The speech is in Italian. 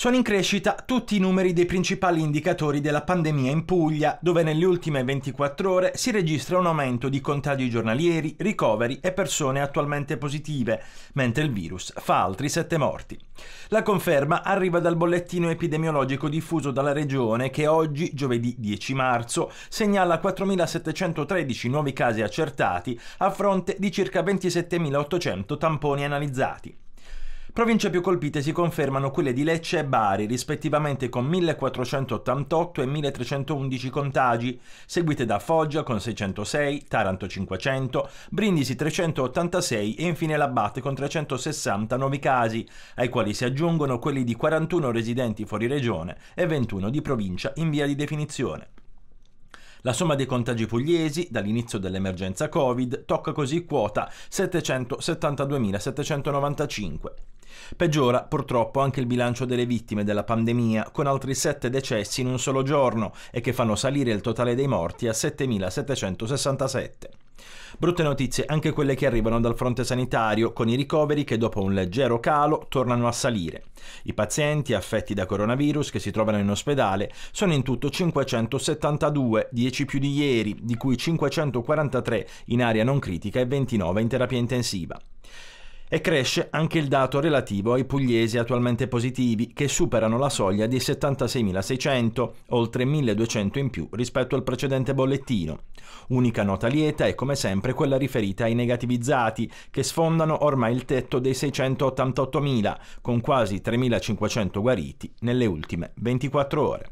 Sono in crescita tutti i numeri dei principali indicatori della pandemia in Puglia, dove nelle ultime 24 ore si registra un aumento di contagi giornalieri, ricoveri e persone attualmente positive, mentre il virus fa altri 7 morti. La conferma arriva dal bollettino epidemiologico diffuso dalla regione che oggi, giovedì 10 marzo, segnala 4.713 nuovi casi accertati a fronte di circa 27.800 tamponi analizzati. Province più colpite si confermano quelle di Lecce e Bari, rispettivamente con 1488 e 1311 contagi, seguite da Foggia con 606, Taranto 500, Brindisi 386 e infine Labatte con 360 nuovi casi, ai quali si aggiungono quelli di 41 residenti fuori regione e 21 di provincia in via di definizione. La somma dei contagi pugliesi dall'inizio dell'emergenza Covid tocca così quota 772.795. Peggiora purtroppo anche il bilancio delle vittime della pandemia, con altri 7 decessi in un solo giorno e che fanno salire il totale dei morti a 7.767. Brutte notizie anche quelle che arrivano dal fronte sanitario, con i ricoveri che dopo un leggero calo tornano a salire. I pazienti affetti da coronavirus che si trovano in ospedale sono in tutto 572, 10 più di ieri, di cui 543 in area non critica e 29 in terapia intensiva. E cresce anche il dato relativo ai pugliesi attualmente positivi, che superano la soglia di 76.600, oltre 1.200 in più rispetto al precedente bollettino. Unica nota lieta è come sempre quella riferita ai negativizzati, che sfondano ormai il tetto dei 688.000, con quasi 3.500 guariti nelle ultime 24 ore.